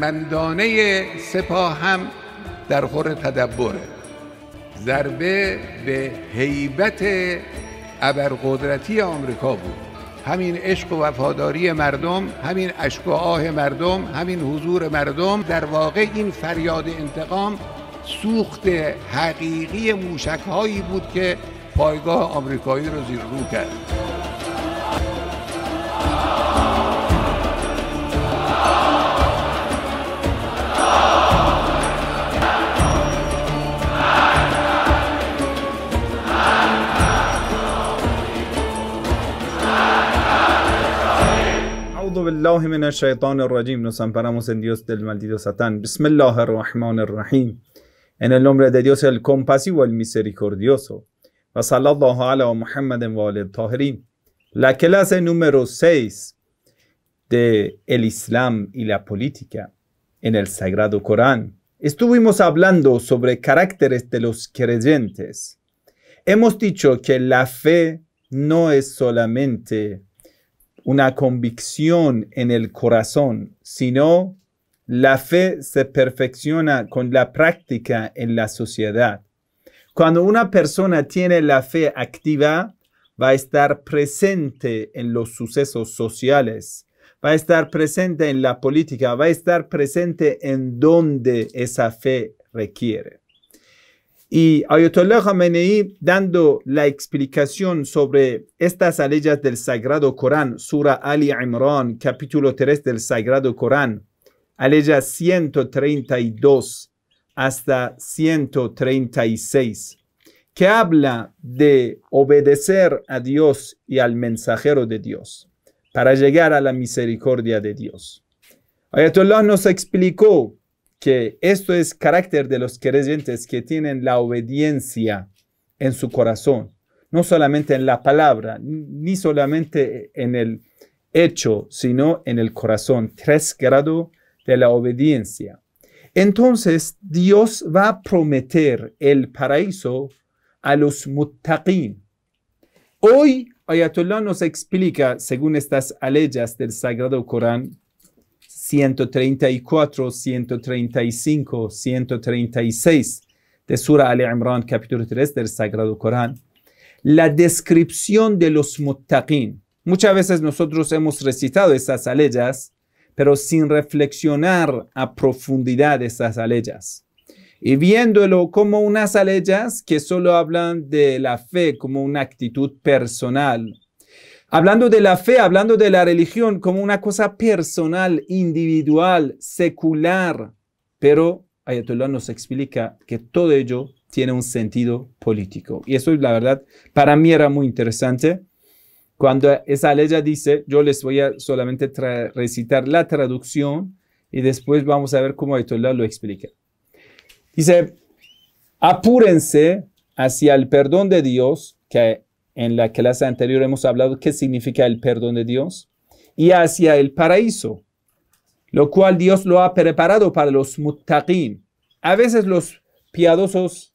مندانه سپاه هم در خور تدبره ضربه به هیبت ابرقدرتی آمریکا بود همین عشق و وفاداری مردم همین اشک و آه مردم همین حضور مردم در واقع این فریاد انتقام سوخت حقیقی موشک هایی بود که پایگاه آمریکایی رو زیر رو کرد Nos amparamos en Dios del maldito Satán. Bismillahirrahmanirrahim. En el nombre de Dios el compasivo, el misericordioso. Wa sallallahu La clase número 6 de el Islam y la política en el Sagrado Corán. Estuvimos hablando sobre caracteres de los creyentes. Hemos dicho que la fe no es solamente una convicción en el corazón, sino la fe se perfecciona con la práctica en la sociedad. Cuando una persona tiene la fe activa, va a estar presente en los sucesos sociales, va a estar presente en la política, va a estar presente en donde esa fe requiere. Y Ayatollah Khamenei, dando la explicación sobre estas leyes del Sagrado Corán, Sura Ali Imran, capítulo 3 del Sagrado Corán, leyes 132 hasta 136, que habla de obedecer a Dios y al mensajero de Dios para llegar a la misericordia de Dios. Ayatollah nos explicó que esto es carácter de los creyentes que tienen la obediencia en su corazón, no solamente en la palabra, ni solamente en el hecho, sino en el corazón. Tres grados de la obediencia. Entonces Dios va a prometer el paraíso a los muttaqin. Hoy Ayatollah nos explica, según estas aleyas del Sagrado Corán, 134, 135, 136 de Sura al Imran, capítulo 3 del Sagrado Corán, la descripción de los muttaqin. Muchas veces nosotros hemos recitado esas aleyas, pero sin reflexionar a profundidad esas aleyas. Y viéndolo como unas aleyas que solo hablan de la fe como una actitud personal, Hablando de la fe, hablando de la religión como una cosa personal, individual, secular, pero Ayatollah nos explica que todo ello tiene un sentido político. Y eso, la verdad, para mí era muy interesante. Cuando esa ley ya dice, yo les voy a solamente recitar la traducción y después vamos a ver cómo Ayatollah lo explica. Dice, apúrense hacia el perdón de Dios que en la clase anterior hemos hablado qué significa el perdón de Dios, y hacia el paraíso, lo cual Dios lo ha preparado para los muttaqin. A veces los piadosos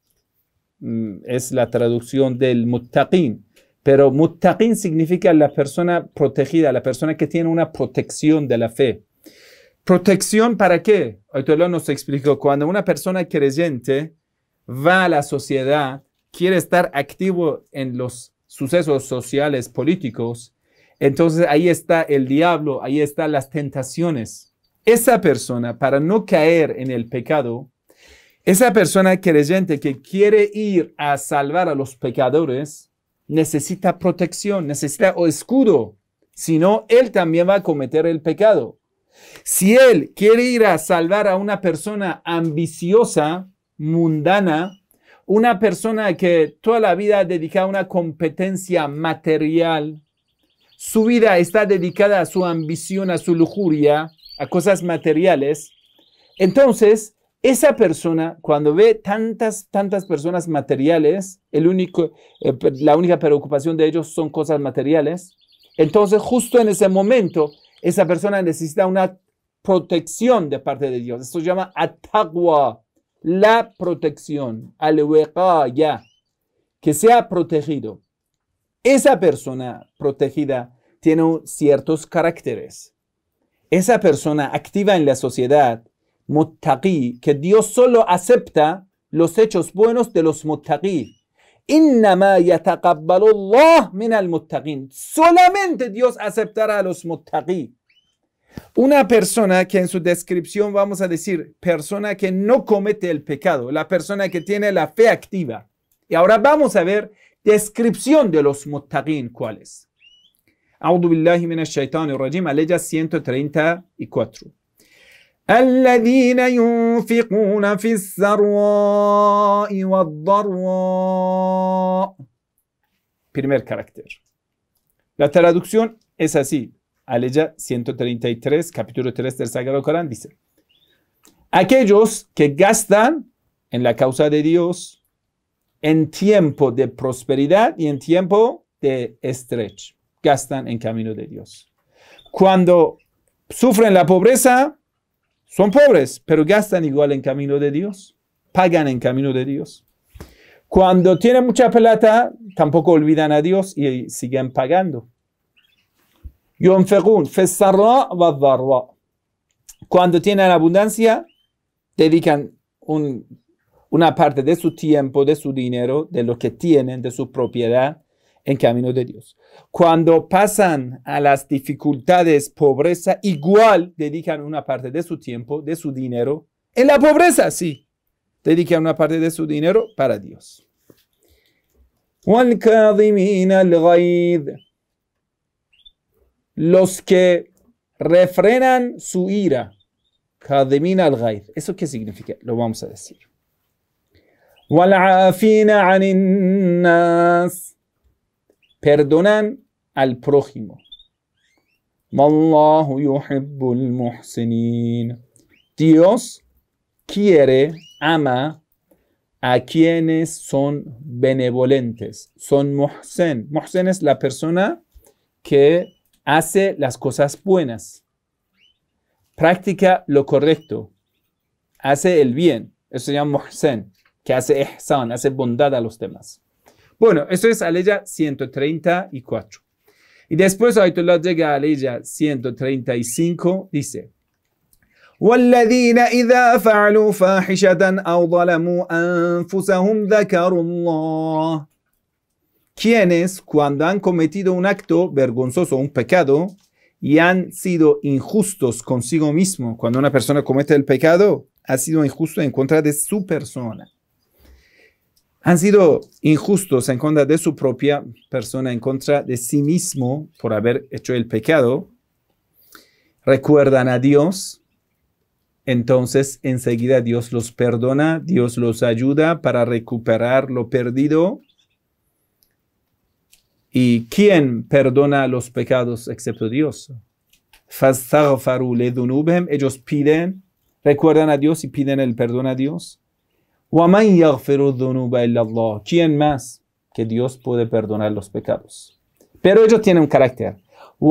mm, es la traducción del muttaqin, pero muttaqin significa la persona protegida, la persona que tiene una protección de la fe. ¿Protección para qué? Ayatollah nos explicó, cuando una persona creyente va a la sociedad, quiere estar activo en los sucesos sociales, políticos, entonces ahí está el diablo, ahí están las tentaciones. Esa persona, para no caer en el pecado, esa persona creyente que quiere ir a salvar a los pecadores, necesita protección, necesita escudo. Si no, él también va a cometer el pecado. Si él quiere ir a salvar a una persona ambiciosa, mundana, una persona que toda la vida ha dedicado a una competencia material, su vida está dedicada a su ambición, a su lujuria, a cosas materiales. Entonces, esa persona, cuando ve tantas, tantas personas materiales, el único, eh, la única preocupación de ellos son cosas materiales, entonces justo en ese momento, esa persona necesita una protección de parte de Dios. Esto se llama atagua la protección, al ya, que sea protegido. Esa persona protegida tiene ciertos caracteres. Esa persona activa en la sociedad, muttaqi, que Dios solo acepta los hechos buenos de los muttaqi. ma Allah min al muttaqin. Solamente Dios aceptará a los muttaqi. Una persona que en su descripción vamos a decir persona que no comete el pecado, la persona que tiene la fe activa. Y ahora vamos a ver descripción de los muttaqin minash shaitani rajim, aleya 134. الذين ينفقون في السراء والضراء primer carácter. La traducción es así. Aleja 133, capítulo 3 del Sagrado Corán, dice, aquellos que gastan en la causa de Dios en tiempo de prosperidad y en tiempo de estrecho, gastan en camino de Dios. Cuando sufren la pobreza, son pobres, pero gastan igual en camino de Dios, pagan en camino de Dios. Cuando tienen mucha plata, tampoco olvidan a Dios y siguen pagando. Yonfegun, fesarra, Cuando tienen abundancia, dedican una parte de su tiempo, de su dinero, de lo que tienen, de su propiedad, en camino de Dios. Cuando pasan a las dificultades, pobreza, igual dedican una parte de su tiempo, de su dinero. En la pobreza, sí, dedican una parte de su dinero para Dios los que refrenan su ira. Kademin al ¿Eso qué significa? Lo vamos a decir. Perdonan al prójimo. Dios quiere, ama a quienes son benevolentes, son muhsen. Muhsen es la persona que Hace las cosas buenas. Practica lo correcto. Hace el bien. Eso se llama muhsen, que hace ihsan, hace bondad a los demás. Bueno, eso es aleya 134. Y después Ayatollah llega a 135, dice quienes cuando han cometido un acto vergonzoso, un pecado, y han sido injustos consigo mismo, cuando una persona comete el pecado, ha sido injusto en contra de su persona. Han sido injustos en contra de su propia persona, en contra de sí mismo por haber hecho el pecado. Recuerdan a Dios, entonces enseguida Dios los perdona, Dios los ayuda para recuperar lo perdido ¿Y quién perdona los pecados excepto Dios? Ellos piden, recuerdan a Dios y piden el perdón a Dios. ¿Quién más que Dios puede perdonar los pecados? Pero ellos tienen un carácter. No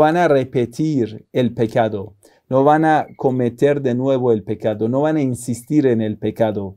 van a repetir el pecado. No van a cometer de nuevo el pecado. No van a insistir en el pecado.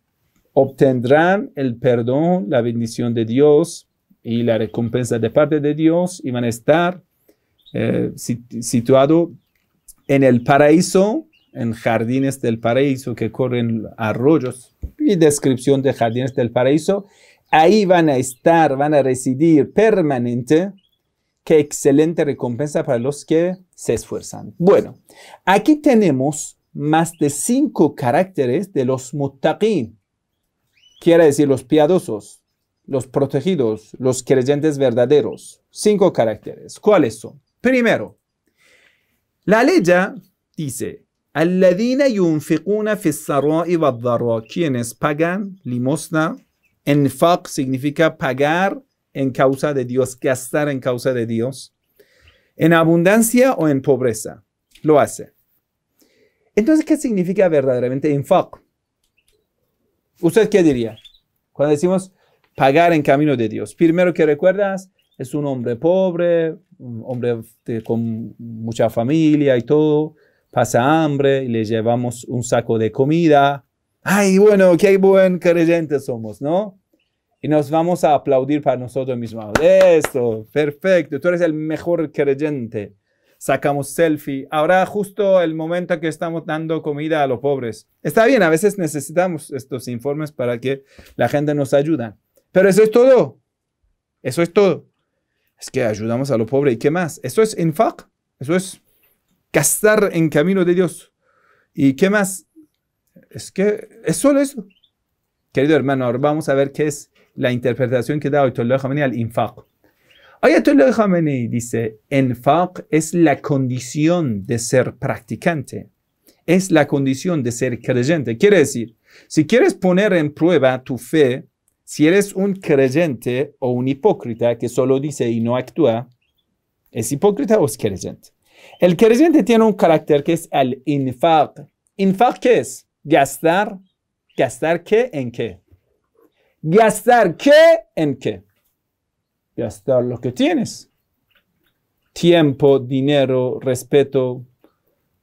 obtendrán el perdón, la bendición de Dios y la recompensa de parte de Dios y van a estar eh, situados en el paraíso, en jardines del paraíso que corren arroyos y descripción de jardines del paraíso. Ahí van a estar, van a residir permanente. Qué excelente recompensa para los que se esfuerzan. Bueno, aquí tenemos más de cinco caracteres de los muttaqin quiere decir los piadosos, los protegidos, los creyentes verdaderos. Cinco caracteres. ¿Cuáles son? Primero, la ley dice, Alladina yunfiquna quienes pagan limosna. Enfaq significa pagar en causa de Dios, gastar en causa de Dios, en abundancia o en pobreza. Lo hace. Entonces, ¿qué significa verdaderamente en infaq? ¿Usted qué diría? Cuando decimos pagar en camino de Dios, primero que recuerdas es un hombre pobre, un hombre con mucha familia y todo, pasa hambre y le llevamos un saco de comida. Ay, bueno, qué buen creyente somos, ¿no? Y nos vamos a aplaudir para nosotros mismos. Esto, perfecto, tú eres el mejor creyente sacamos selfie. Ahora justo el momento que estamos dando comida a los pobres. Está bien, a veces necesitamos estos informes para que la gente nos ayude. Pero eso es todo. Eso es todo. Es que ayudamos a los pobres. ¿Y qué más? Eso es infaq. Eso es gastar en camino de Dios. ¿Y qué más? Es que es solo eso. Querido hermano, ahora vamos a ver qué es la interpretación que da Ayatollah Khamenei al infaq. Ayatollah Khamenei dice, enfaq es la condición de ser practicante, es la condición de ser creyente. Quiere decir, si quieres poner en prueba tu fe, si eres un creyente o un hipócrita que solo dice y no actúa, ¿es hipócrita o es creyente? El creyente tiene un carácter que es el infaq. ¿Infaq qué es? Gastar. ¿Gastar qué en qué? ¿Gastar qué en qué? gastar lo que tienes. Tiempo, dinero, respeto.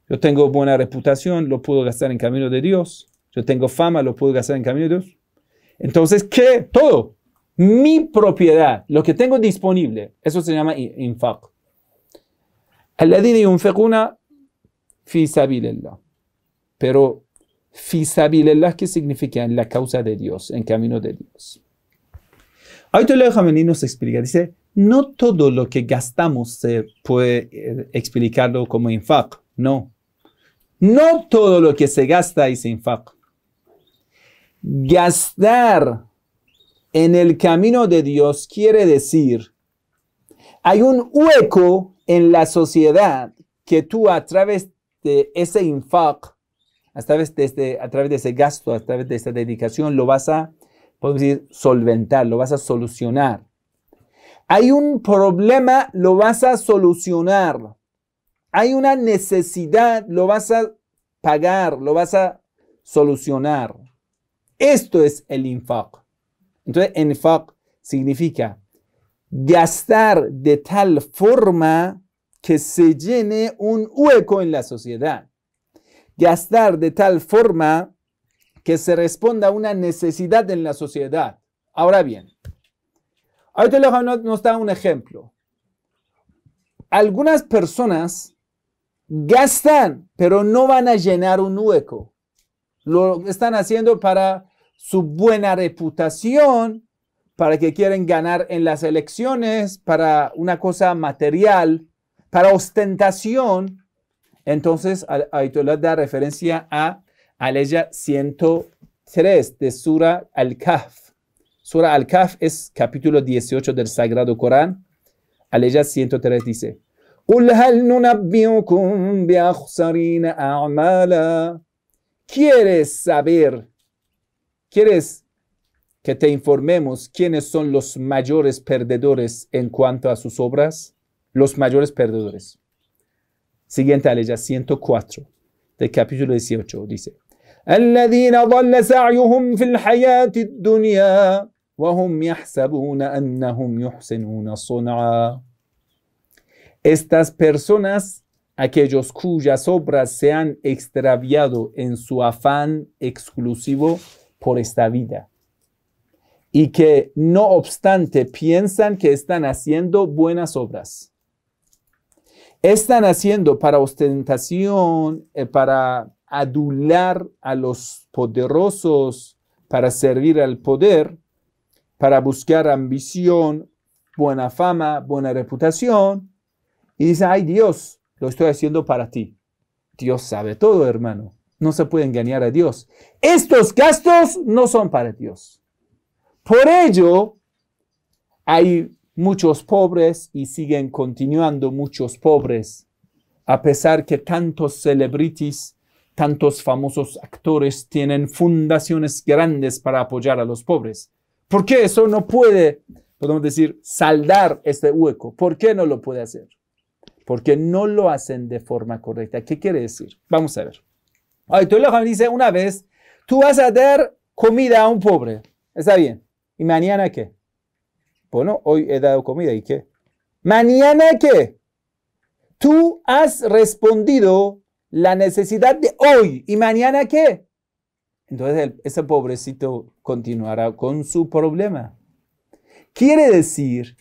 Yo tengo buena reputación, lo puedo gastar en camino de Dios. Yo tengo fama, lo puedo gastar en camino de Dios. Entonces, ¿qué? Todo. Mi propiedad, lo que tengo disponible, eso se llama infaq. Pero sabilillah, ¿qué significa? En la causa de Dios, en camino de Dios. Ayatollah Khamenei nos explica, dice, no todo lo que gastamos se puede eh, explicarlo como infaq, no. No todo lo que se gasta es infaq. Gastar en el camino de Dios quiere decir, hay un hueco en la sociedad que tú a través de ese infaq, a través este, a través de ese gasto, a través de esa dedicación, lo vas a podemos decir solventar, lo vas a solucionar. Hay un problema, lo vas a solucionar. Hay una necesidad, lo vas a pagar, lo vas a solucionar. Esto es el infaq. Entonces, infaq significa gastar de tal forma que se llene un hueco en la sociedad. Gastar de tal forma que se responda a una necesidad en la sociedad. Ahora bien, ahorita nos da un ejemplo. Algunas personas gastan, pero no van a llenar un hueco. Lo están haciendo para su buena reputación, para que quieren ganar en las elecciones, para una cosa material, para ostentación. Entonces, Ayatollah da referencia a Aleya 103 de Sura Al-Kahf. Sura Al-Kahf es capítulo 18 del Sagrado Corán. Aleya 103 dice, ¿Quieres saber? ¿Quieres que te informemos quiénes son los mayores perdedores en cuanto a sus obras? Los mayores perdedores. Siguiente aleya 104 del capítulo 18 dice. Estas personas, aquellos cuyas obras se han extraviado en su afán exclusivo por esta vida y que no obstante piensan que están haciendo buenas obras. Están haciendo para ostentación, eh, para adular a los poderosos para servir al poder, para buscar ambición, buena fama, buena reputación. Y dice, ay Dios, lo estoy haciendo para ti. Dios sabe todo, hermano. No se puede engañar a Dios. Estos gastos no son para Dios. Por ello, hay muchos pobres y siguen continuando muchos pobres, a pesar que tantos celebrities tantos famosos actores tienen fundaciones grandes para apoyar a los pobres? ¿Por qué eso no puede, podemos decir, saldar este hueco? ¿Por qué no lo puede hacer? Porque no lo hacen de forma correcta. ¿Qué quiere decir? Vamos a ver. Ayatollah Khamenei dice una vez, tú vas a dar comida a un pobre. Está bien. ¿Y mañana qué? Bueno, hoy he dado comida y qué. ¿Mañana qué? Tú has respondido la necesidad de hoy y mañana qué. Entonces ese pobrecito continuará con su problema. Quiere decir,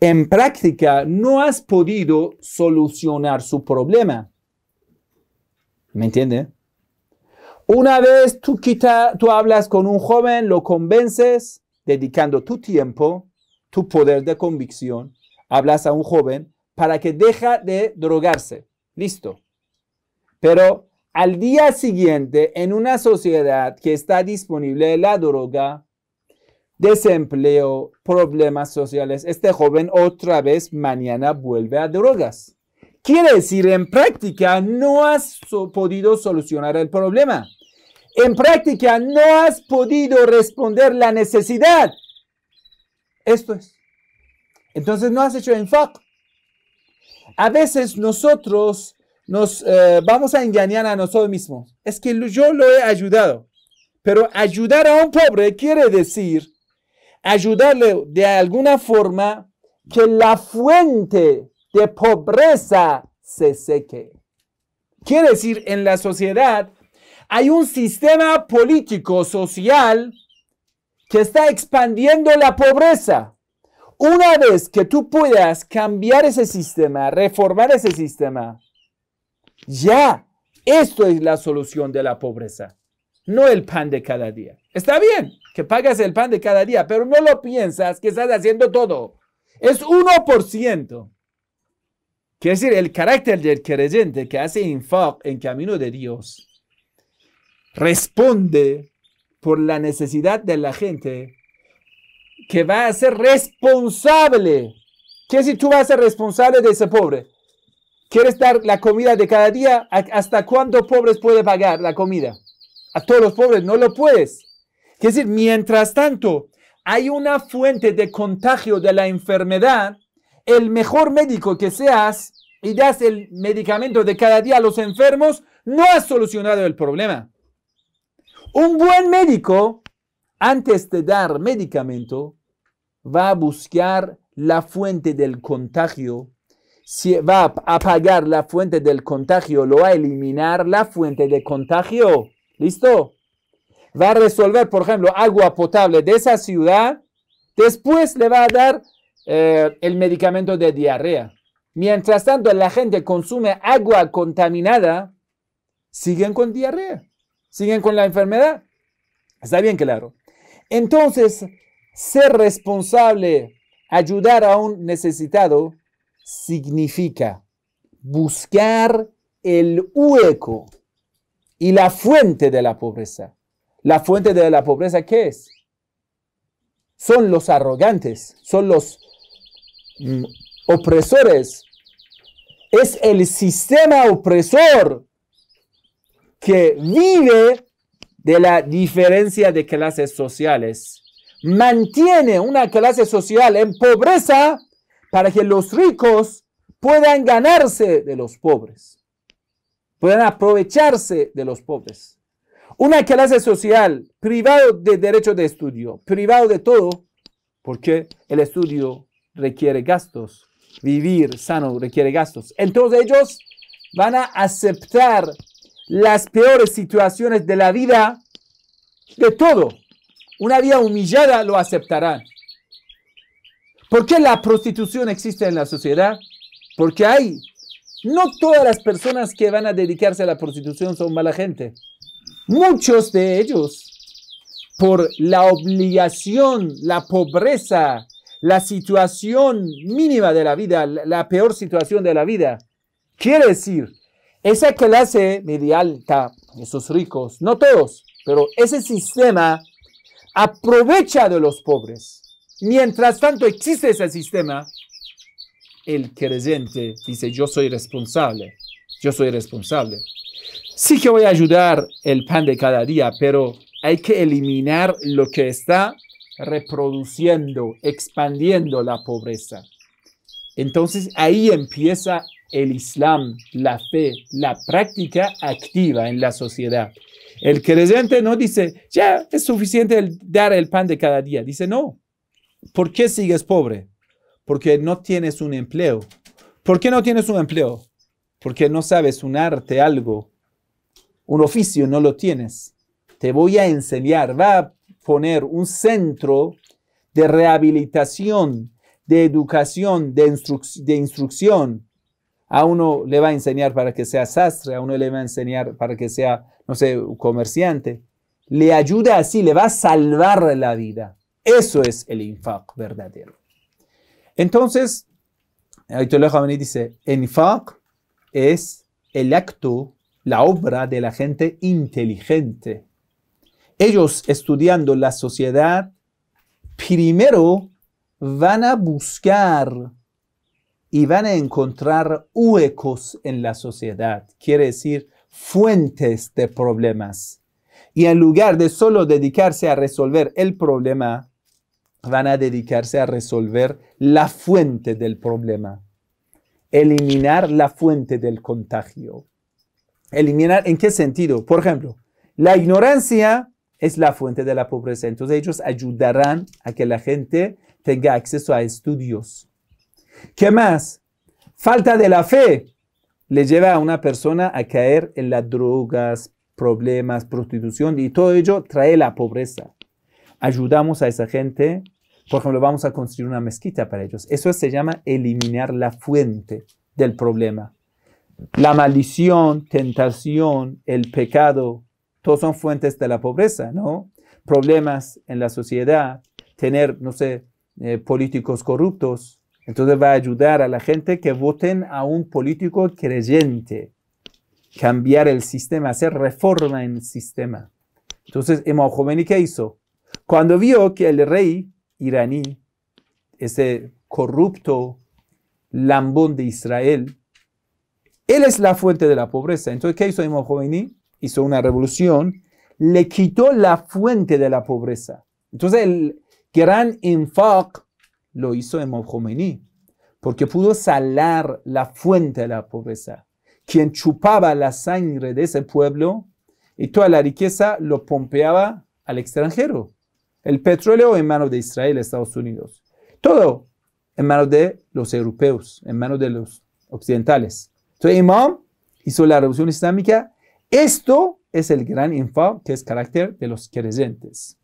en práctica no has podido solucionar su problema. ¿Me entiende? Una vez tú, tú hablas con un joven, lo convences, dedicando tu tiempo, tu poder de convicción, hablas a un joven para que deje de drogarse. Listo. Pero al día siguiente, en una sociedad que está disponible la droga, desempleo, problemas sociales, este joven otra vez mañana vuelve a drogas. Quiere decir, en práctica no has podido solucionar el problema. En práctica no has podido responder la necesidad. Esto es. Entonces no has hecho enfoque. A veces nosotros nos eh, vamos a engañar a nosotros mismos. Es que yo lo he ayudado. Pero ayudar a un pobre quiere decir ayudarle de alguna forma que la fuente de pobreza se seque. Quiere decir, en la sociedad hay un sistema político, social, que está expandiendo la pobreza. Una vez que tú puedas cambiar ese sistema, reformar ese sistema, ya, esto es la solución de la pobreza, no el pan de cada día. Está bien que pagas el pan de cada día, pero no lo piensas que estás haciendo todo. Es 1%. Quiere decir, el carácter del creyente que hace infaq en camino de Dios responde por la necesidad de la gente que va a ser responsable. ¿Qué si tú vas a ser responsable de ese pobre? ¿Quieres dar la comida de cada día? ¿Hasta cuándo pobres puede pagar la comida? A todos los pobres no lo puedes. Quiere decir, mientras tanto, hay una fuente de contagio de la enfermedad. El mejor médico que seas y das el medicamento de cada día a los enfermos, no ha solucionado el problema. Un buen médico, antes de dar medicamento, va a buscar la fuente del contagio si va a apagar la fuente del contagio, lo va a eliminar la fuente de contagio. ¿Listo? Va a resolver, por ejemplo, agua potable de esa ciudad. Después le va a dar eh, el medicamento de diarrea. Mientras tanto, la gente consume agua contaminada, siguen con diarrea, siguen con la enfermedad. Está bien claro. Entonces, ser responsable, ayudar a un necesitado, significa buscar el hueco y la fuente de la pobreza. ¿La fuente de la pobreza qué es? Son los arrogantes, son los mm, opresores. Es el sistema opresor que vive de la diferencia de clases sociales. Mantiene una clase social en pobreza para que los ricos puedan ganarse de los pobres, puedan aprovecharse de los pobres. Una clase social privado de derechos de estudio, privado de todo, porque el estudio requiere gastos, vivir sano requiere gastos. Entonces ellos van a aceptar las peores situaciones de la vida, de todo. Una vida humillada lo aceptarán. ¿Por qué la prostitución existe en la sociedad? Porque hay, no todas las personas que van a dedicarse a la prostitución son mala gente. Muchos de ellos, por la obligación, la pobreza, la situación mínima de la vida, la peor situación de la vida, quiere decir, esa clase media alta, esos ricos, no todos, pero ese sistema aprovecha de los pobres Mientras tanto existe ese sistema, el creyente dice, yo soy responsable, yo soy responsable. Sí que voy a ayudar el pan de cada día, pero hay que eliminar lo que está reproduciendo, expandiendo la pobreza. Entonces ahí empieza el Islam, la fe, la práctica activa en la sociedad. El creyente no dice, ya es suficiente dar el pan de cada día. Dice, no, ¿Por qué sigues pobre? Porque no tienes un empleo. ¿Por qué no tienes un empleo? Porque no sabes un arte, algo, un oficio, no lo tienes. Te voy a enseñar, va a poner un centro de rehabilitación, de educación, de, instrucción. A uno le va a enseñar para que sea sastre, a uno le va a enseñar para que sea, no sé, comerciante. Le ayuda así, le va a salvar la vida. Eso es el infaq verdadero. Entonces, Ayatollah dice, el infaq es el acto, la obra de la gente inteligente. Ellos estudiando la sociedad, primero van a buscar y van a encontrar huecos en la sociedad, quiere decir fuentes de problemas y en lugar de solo dedicarse a resolver el problema, van a dedicarse a resolver la fuente del problema. Eliminar la fuente del contagio. Eliminar, ¿en qué sentido? Por ejemplo, la ignorancia es la fuente de la pobreza. Entonces ellos ayudarán a que la gente tenga acceso a estudios. ¿Qué más? Falta de la fe le lleva a una persona a caer en las drogas, problemas, prostitución y todo ello trae la pobreza. Ayudamos a esa gente, por ejemplo, vamos a construir una mezquita para ellos. Eso se llama eliminar la fuente del problema. La maldición, tentación, el pecado, todos son fuentes de la pobreza, ¿no? Problemas en la sociedad, tener, no sé, eh, políticos corruptos. Entonces va a ayudar a la gente que voten a un político creyente cambiar el sistema, hacer reforma en el sistema. Entonces, Emma ¿qué hizo? Cuando vio que el rey iraní, ese corrupto lambón de Israel, él es la fuente de la pobreza. Entonces, ¿qué hizo Imam Hizo una revolución, le quitó la fuente de la pobreza. Entonces, el gran infaq lo hizo Imam porque pudo salar la fuente de la pobreza quien chupaba la sangre de ese pueblo y toda la riqueza lo pompeaba al extranjero. El petróleo en manos de Israel, Estados Unidos. Todo en manos de los europeos, en manos de los occidentales. Entonces Imam hizo la revolución islámica. Esto es el gran info que es carácter de los creyentes.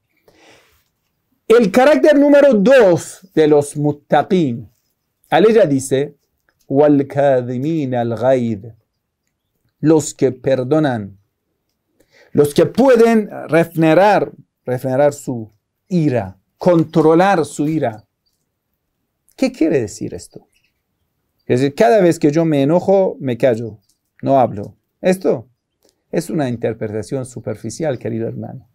El carácter número dos de los muttaqin. Aleja dice, al los que perdonan, los que pueden refrenar, refrenar su ira, controlar su ira. ¿Qué quiere decir esto? Es decir, cada vez que yo me enojo, me callo, no hablo. Esto es una interpretación superficial, querido hermano.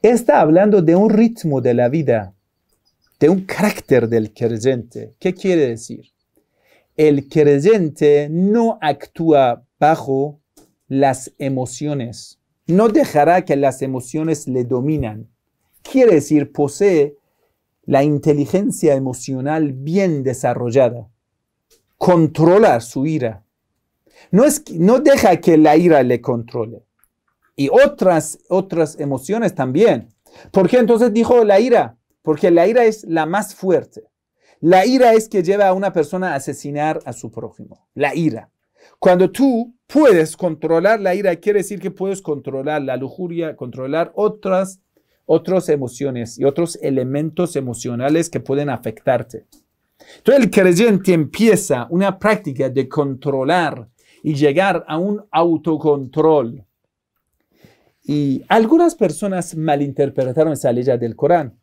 Está hablando de un ritmo de la vida, de un carácter del creyente. ¿Qué quiere decir? El creyente no actúa bajo las emociones. No dejará que las emociones le dominan. Quiere decir, posee la inteligencia emocional bien desarrollada. Controla su ira. No, es, no deja que la ira le controle. Y otras, otras emociones también. ¿Por qué entonces dijo la ira? Porque la ira es la más fuerte. La ira es que lleva a una persona a asesinar a su prójimo. La ira. Cuando tú puedes controlar la ira, quiere decir que puedes controlar la lujuria, controlar otras, otras emociones y otros elementos emocionales que pueden afectarte. Entonces el creyente empieza una práctica de controlar y llegar a un autocontrol. Y algunas personas malinterpretaron esa ley del Corán.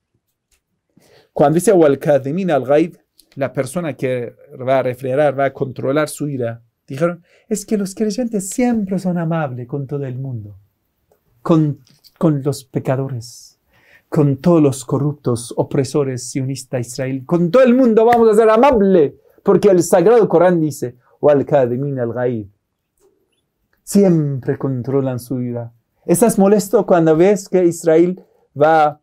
Cuando dice al gaid, la persona que va a refrenar, va a controlar su ira, Dijeron, es que los creyentes siempre son amables con todo el mundo, con, con los pecadores, con todos los corruptos, opresores, sionista Israel, con todo el mundo vamos a ser amables, porque el Sagrado Corán dice, al al Siempre controlan su vida. ¿Estás molesto cuando ves que Israel va a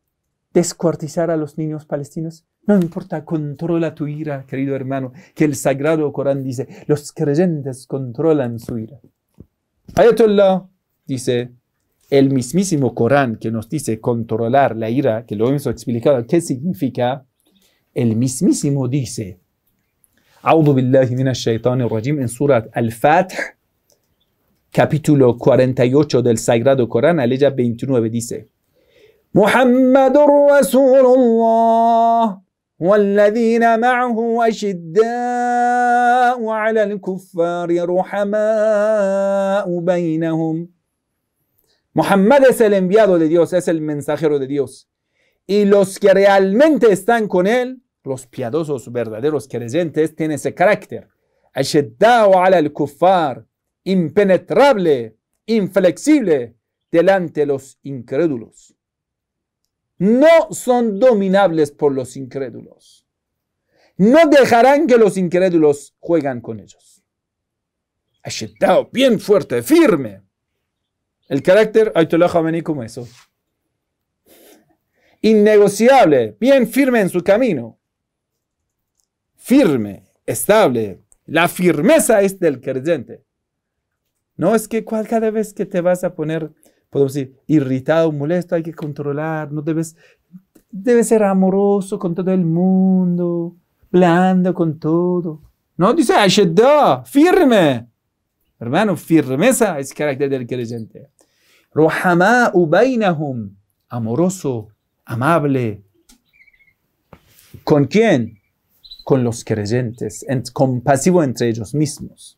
descuartizar a los niños palestinos? No importa, controla tu ira, querido hermano, que el Sagrado Corán dice, los creyentes controlan su ira. Ayatollah dice, el mismísimo Corán que nos dice controlar la ira, que lo hemos explicado, ¿qué significa? El mismísimo dice, A'udhu billahi minash shaitani rajim en Surat al fatih capítulo 48 del Sagrado Corán, aleya 29 dice: Muhammadur Rasulullah Muhammad es el enviado de Dios, es el mensajero de Dios. Y los que realmente están con él, los piadosos verdaderos creyentes, tienen ese carácter. al impenetrable, inflexible delante de los incrédulos no son dominables por los incrédulos. No dejarán que los incrédulos jueguen con ellos. Ashetao, bien fuerte, firme. El carácter te lo venir como eso. Innegociable, bien firme en su camino. Firme, estable. La firmeza es del creyente. No es que cada vez que te vas a poner podemos decir, irritado, molesto, hay que controlar, no debes, debes ser amoroso con todo el mundo, blando con todo. No, dice firme. Hermano, firmeza es carácter del creyente. Rohama ubainahum, amoroso, amable. ¿Con quién? Con los creyentes, compasivo entre ellos mismos.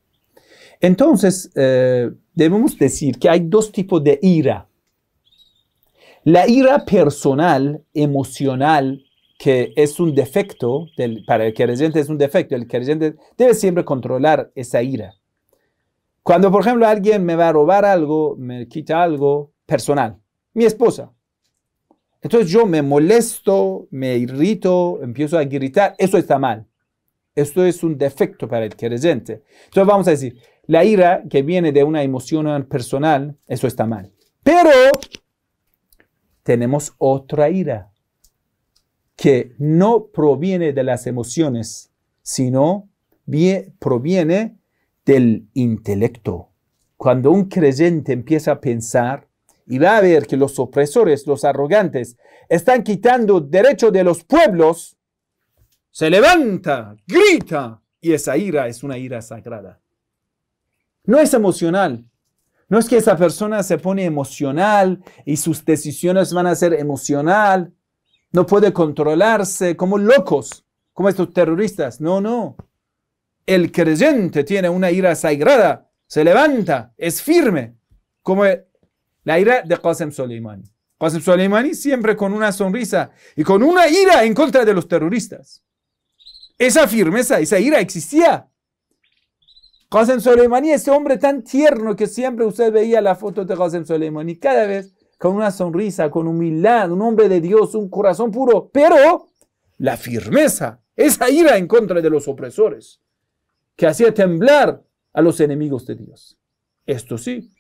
Entonces, eh, debemos decir que hay dos tipos de ira. La ira personal, emocional, que es un defecto, del, para el creyente es un defecto, el creyente debe siempre controlar esa ira. Cuando, por ejemplo, alguien me va a robar algo, me quita algo personal, mi esposa. Entonces yo me molesto, me irrito, empiezo a gritar, eso está mal. Esto es un defecto para el creyente. Entonces vamos a decir, la ira que viene de una emoción personal, eso está mal. Pero tenemos otra ira que no proviene de las emociones, sino proviene del intelecto. Cuando un creyente empieza a pensar y va a ver que los opresores, los arrogantes, están quitando derechos de los pueblos, se levanta, grita, y esa ira es una ira sagrada. No es emocional. No es que esa persona se pone emocional y sus decisiones van a ser emocional. No puede controlarse como locos, como estos terroristas. No, no. El creyente tiene una ira sagrada. Se levanta, es firme, como la ira de Qasem Soleimani. Qasem Soleimani siempre con una sonrisa y con una ira en contra de los terroristas. Esa firmeza, esa ira existía. Qasem Soleimani, ese hombre tan tierno que siempre usted veía la foto de Qasem Soleimani, cada vez con una sonrisa, con humildad, un hombre de Dios, un corazón puro, pero la firmeza, esa ira en contra de los opresores, que hacía temblar a los enemigos de Dios. Esto sí.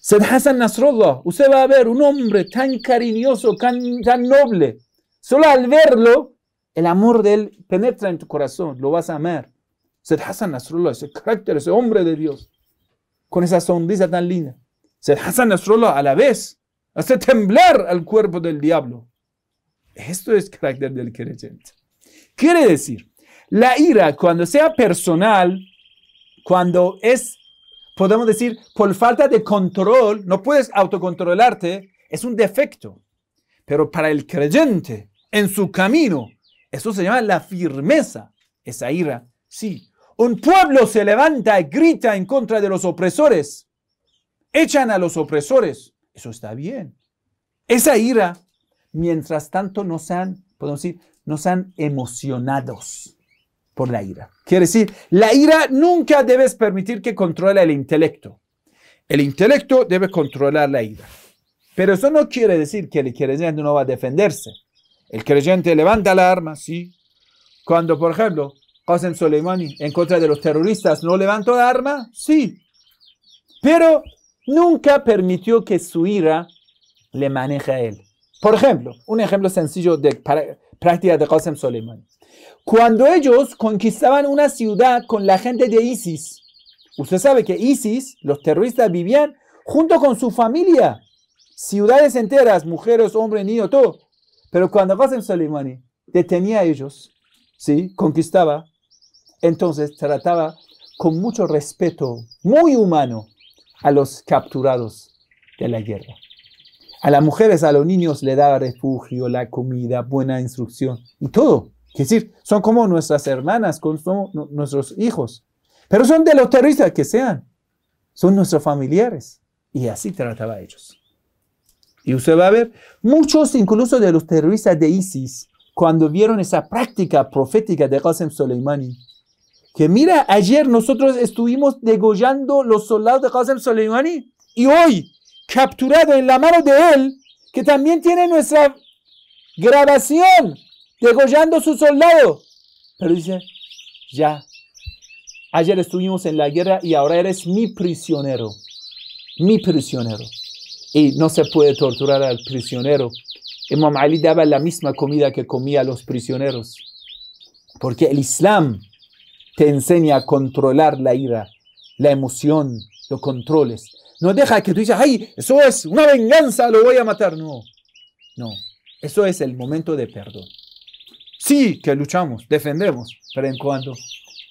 Sed Hassan Nasrallah, usted va a ver un hombre tan cariñoso, tan noble. Solo al verlo, el amor de él penetra en tu corazón, lo vas a amar. Sed Hassan Nasrullah, ese carácter, ese hombre de Dios, con esa sonrisa tan linda. Sed Hassan Nasrullah a la vez hace temblar al cuerpo del diablo. Esto es carácter del creyente. Quiere decir, la ira cuando sea personal, cuando es, podemos decir, por falta de control, no puedes autocontrolarte, es un defecto. Pero para el creyente, en su camino, eso se llama la firmeza, esa ira. Sí, un pueblo se levanta y grita en contra de los opresores, echan a los opresores, eso está bien. Esa ira, mientras tanto, no han podemos decir, no han emocionados por la ira. Quiere decir, la ira nunca debes permitir que controle el intelecto. El intelecto debe controlar la ira. Pero eso no quiere decir que el creyente no va a defenderse. El creyente levanta la arma, sí. Cuando, por ejemplo, Qasem Soleimani en contra de los terroristas no levantó la arma, sí, pero nunca permitió que su ira le maneje a él. Por ejemplo, un ejemplo sencillo de práctica de Qasem Soleimani. Cuando ellos conquistaban una ciudad con la gente de ISIS, usted sabe que ISIS, los terroristas vivían junto con su familia, ciudades enteras, mujeres, hombres, niños, todo. Pero cuando Qasem Soleimani detenía a ellos, ¿sí? conquistaba, entonces trataba con mucho respeto, muy humano, a los capturados de la guerra. A las mujeres, a los niños le daba refugio, la comida, buena instrucción y todo. Es decir, son como nuestras hermanas, como nuestros hijos. Pero son de los terroristas que sean. Son nuestros familiares. Y así trataba a ellos. Y usted va a ver, muchos incluso de los terroristas de ISIS, cuando vieron esa práctica profética de Qasem Soleimani, que mira, ayer nosotros estuvimos degollando los soldados de Qasem Soleimani y hoy, capturado en la mano de él, que también tiene nuestra grabación degollando a sus soldados. Pero dice, ya, ayer estuvimos en la guerra y ahora eres mi prisionero, mi prisionero. Y no se puede torturar al prisionero. Imam Ali daba la misma comida que comía a los prisioneros. Porque el Islam te enseña a controlar la ira, la emoción, lo controles. No deja que tú digas, ay, eso es una venganza, lo voy a matar. No, no, eso es el momento de perdón. Sí que luchamos, defendemos, pero en cuanto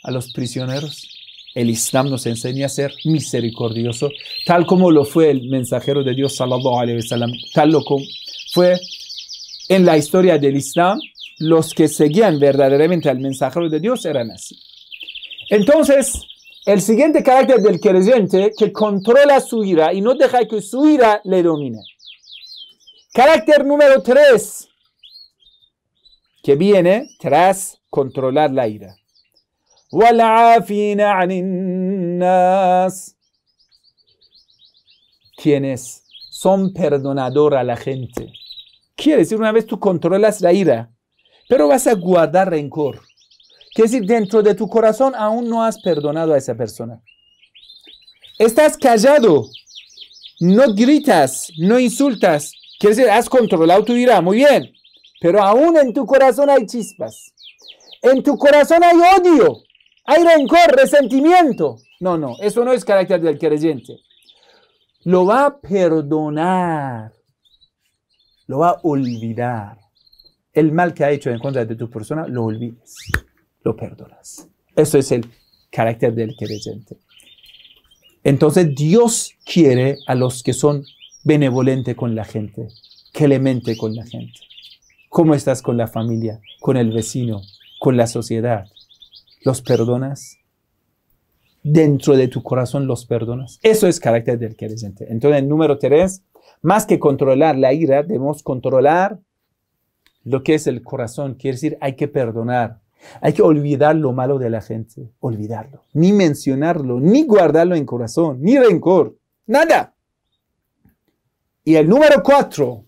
a los prisioneros, el Islam nos enseña a ser misericordioso, tal como lo fue el mensajero de Dios, sallallahu wa sallam, tal como fue en la historia del Islam, los que seguían verdaderamente al mensajero de Dios eran así. Entonces, el siguiente carácter del creyente que controla su ira y no deja que su ira le domine. Carácter número tres, que viene tras controlar la ira. Quienes son perdonador a la gente. Quiere decir, una vez tú controlas la ira, pero vas a guardar rencor. Quiere decir, dentro de tu corazón aún no has perdonado a esa persona. Estás callado, no gritas, no insultas. Quiere decir, has controlado tu ira, muy bien. Pero aún en tu corazón hay chispas. En tu corazón hay odio, hay rencor, resentimiento. No, no, eso no es carácter del creyente. Lo va a perdonar, lo va a olvidar. El mal que ha hecho en contra de tu persona, lo olvides lo perdonas. Eso es el carácter del creyente. Entonces Dios quiere a los que son benevolentes con la gente, clemente con la gente. ¿Cómo estás con la familia, con el vecino, con la sociedad? ¿Los perdonas? dentro de tu corazón los perdonas. Eso es carácter del creyente. Entonces, número tres, más que controlar la ira, debemos controlar lo que es el corazón. Quiere decir, hay que perdonar. Hay que olvidar lo malo de la gente, olvidarlo, ni mencionarlo, ni guardarlo en corazón, ni rencor, nada. Y el número cuatro.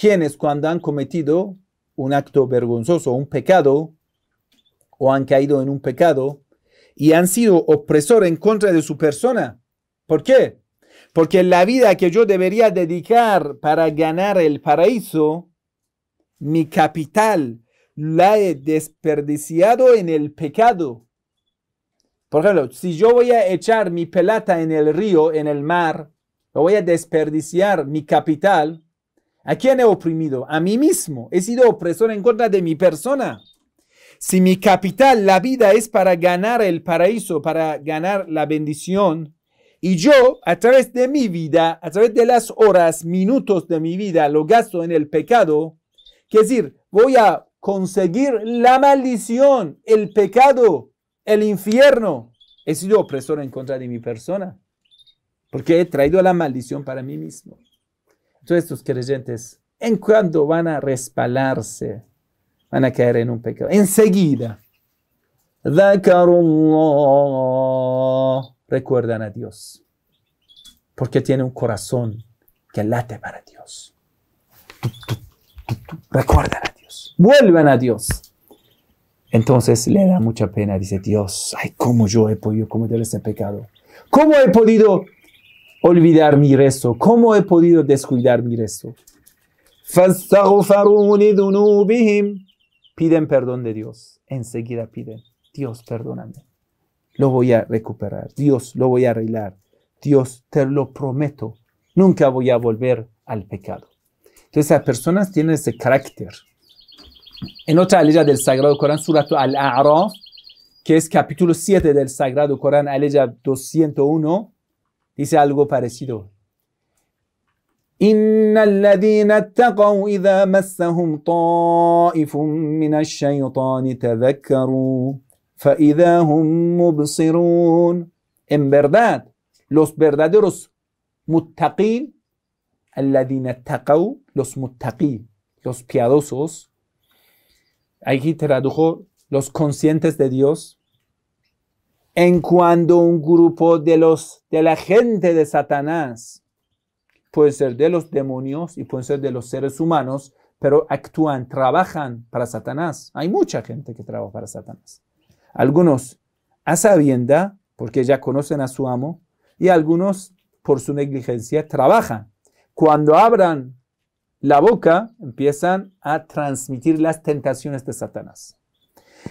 quienes cuando han cometido un acto vergonzoso, un pecado, o han caído en un pecado y han sido opresor en contra de su persona. ¿Por qué? Porque la vida que yo debería dedicar para ganar el paraíso, mi capital la he desperdiciado en el pecado. Por ejemplo, si yo voy a echar mi pelota en el río, en el mar, o voy a desperdiciar mi capital, ¿a quién he oprimido? A mí mismo. He sido opresor en contra de mi persona. Si mi capital, la vida, es para ganar el paraíso, para ganar la bendición, y yo a través de mi vida, a través de las horas, minutos de mi vida, lo gasto en el pecado, que decir, voy a conseguir la maldición, el pecado, el infierno. He sido opresor en contra de mi persona, porque he traído la maldición para mí mismo. Entonces estos creyentes, ¿en cuándo van a respalarse? Van a caer en un pecado. Enseguida, recuerdan a Dios. Porque tiene un corazón que late para Dios. Recuerdan a Dios. Vuelvan a Dios. Entonces le da mucha pena. Dice Dios, ay, cómo yo he podido cómo cometer he este pecado. ¿Cómo he podido olvidar mi rezo? ¿Cómo he podido descuidar mi rezo? فاستغفروا لذنوبهم piden perdón de Dios, enseguida piden, Dios, perdóname, lo voy a recuperar, Dios, lo voy a arreglar, Dios, te lo prometo, nunca voy a volver al pecado. Entonces, las personas tienen ese carácter. En otra ley del Sagrado Corán, surato Al-A'raf, que es capítulo 7 del Sagrado Corán, ley 201, dice algo parecido. إن الذين اتقوا إذا مسهم طائف من الشيطان تذكروا فإذا هم مبصرون En verdad, los verdaderos al الذين اتقوا, los muttaqi, los piadosos, aquí tradujo los conscientes de Dios, en cuando un grupo de los de la gente de Satanás pueden ser de los demonios y pueden ser de los seres humanos, pero actúan, trabajan para Satanás. Hay mucha gente que trabaja para Satanás. Algunos a sabienda, porque ya conocen a su amo, y algunos por su negligencia trabajan. Cuando abran la boca, empiezan a transmitir las tentaciones de Satanás.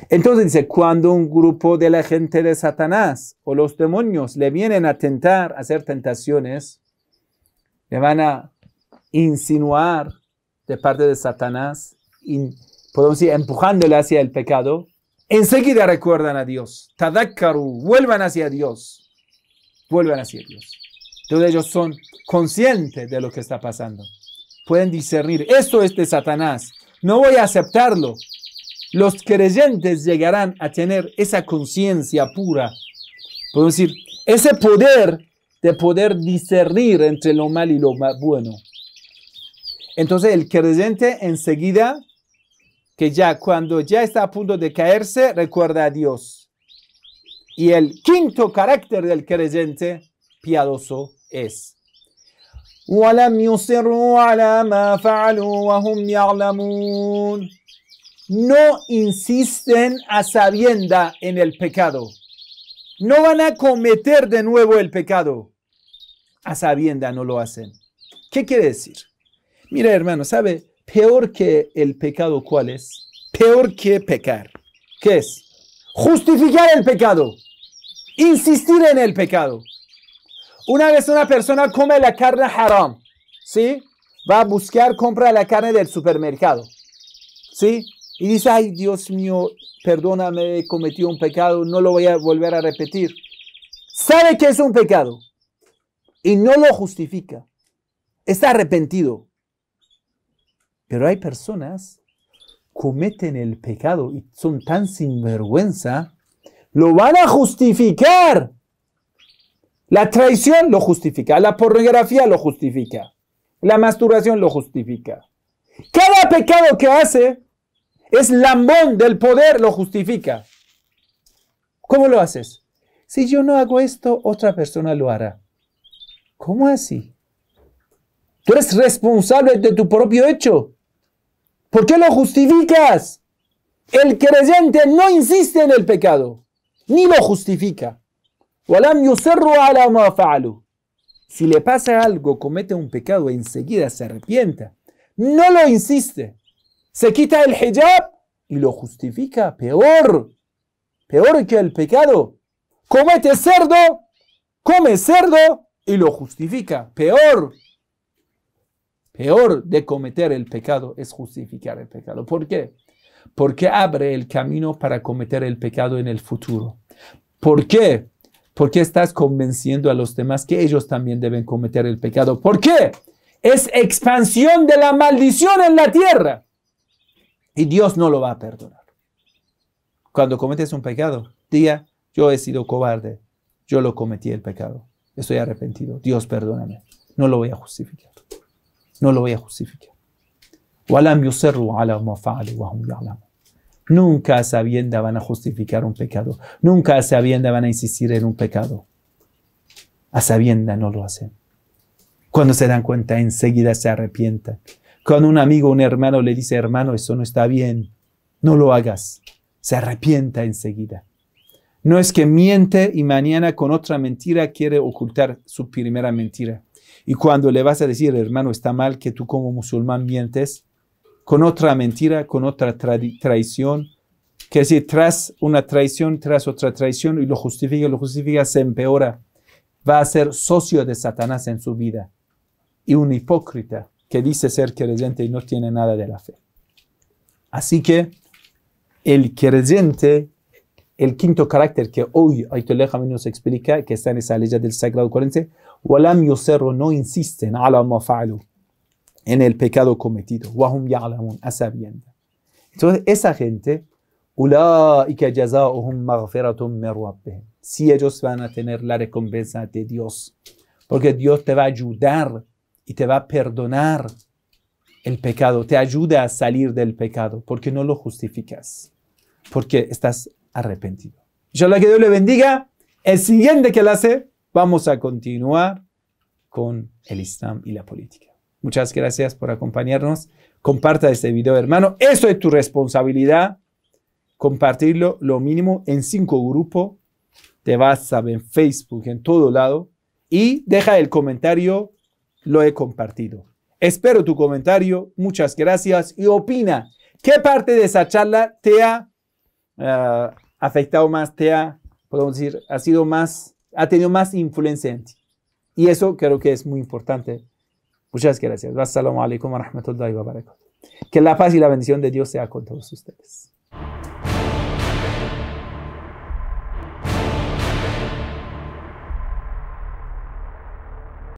Entonces dice, cuando un grupo de la gente de Satanás o los demonios le vienen a tentar, a hacer tentaciones, le van a insinuar de parte de Satanás, podemos decir, empujándole hacia el pecado, enseguida recuerdan a Dios. Tadakkaru, vuelvan hacia Dios. Vuelvan hacia Dios. Entonces ellos son conscientes de lo que está pasando. Pueden discernir, esto es de Satanás, no voy a aceptarlo. Los creyentes llegarán a tener esa conciencia pura. Podemos decir, ese poder de poder discernir entre lo mal y lo bueno. Entonces el creyente enseguida, que ya cuando ya está a punto de caerse, recuerda a Dios. Y el quinto carácter del creyente piadoso es. No insisten a sabienda en el pecado. No van a cometer de nuevo el pecado a sabienda no lo hacen. ¿Qué quiere decir? Mira, hermano, ¿sabe? Peor que el pecado, ¿cuál es? Peor que pecar. ¿Qué es? Justificar el pecado. Insistir en el pecado. Una vez una persona come la carne haram, ¿sí? Va a buscar, compra la carne del supermercado, ¿sí? Y dice, ay Dios mío, perdóname, he cometido un pecado, no lo voy a volver a repetir. Sabe que es un pecado, y no lo justifica. Está arrepentido. Pero hay personas cometen el pecado y son tan sinvergüenza, lo van a justificar. La traición lo justifica, la pornografía lo justifica, la masturbación lo justifica. Cada pecado que hace es lambón del poder, lo justifica. ¿Cómo lo haces? Si yo no hago esto, otra persona lo hará. ¿Cómo así? Tú eres responsable de tu propio hecho. ¿Por qué lo justificas? El creyente no insiste en el pecado, ni lo justifica. Si le pasa algo, comete un pecado, enseguida se arrepienta. No lo insiste. Se quita el hijab y lo justifica. Peor, peor que el pecado. Comete cerdo, come cerdo y lo justifica. Peor, peor de cometer el pecado es justificar el pecado. ¿Por qué? Porque abre el camino para cometer el pecado en el futuro. ¿Por qué? Porque estás convenciendo a los demás que ellos también deben cometer el pecado. ¿Por qué? Es expansión de la maldición en la tierra. Y Dios no lo va a perdonar. Cuando cometes un pecado, diga, yo he sido cobarde, yo lo cometí el pecado estoy arrepentido, Dios perdóname, no lo voy a justificar, no lo voy a justificar. Nunca a sabienda van a justificar un pecado, nunca a sabienda van a insistir en un pecado. A sabienda no lo hacen. Cuando se dan cuenta, enseguida se arrepienta. Cuando un amigo, un hermano le dice, hermano, eso no está bien, no lo hagas, se arrepienta enseguida. No es que miente y mañana con otra mentira quiere ocultar su primera mentira. Y cuando le vas a decir, hermano, está mal que tú como musulmán mientes, con otra mentira, con otra traición, que si tras una traición, tras otra traición, y lo justifica, lo justifica, se empeora. Va a ser socio de Satanás en su vida. Y un hipócrita que dice ser creyente y no tiene nada de la fe. Así que el creyente el quinto carácter que hoy Aitollah nos explica, que está en esa ley del Sagrado Corintio, Walam no insisten en el pecado cometido. Wahum a sabienda. Entonces, esa gente, ulaika Si ellos van a tener la recompensa de Dios, porque Dios te va a ayudar y te va a perdonar el pecado, te ayuda a salir del pecado, porque no lo justificas, porque estás arrepentido. la que Dios le bendiga. El siguiente que hace, vamos a continuar con el Islam y la política. Muchas gracias por acompañarnos. Comparta este video, hermano. Eso es tu responsabilidad. Compartirlo lo mínimo en cinco grupos Te a ver en Facebook, en todo lado. Y deja el comentario, lo he compartido. Espero tu comentario, muchas gracias y opina qué parte de esa charla te ha eh, afectado más, te ha, podemos decir, ha sido más, ha tenido más influencia en ti. Y eso creo que es muy importante. Muchas gracias. wa rahmatullahi wa barakatuh. Que la paz y la bendición de Dios sea con todos ustedes.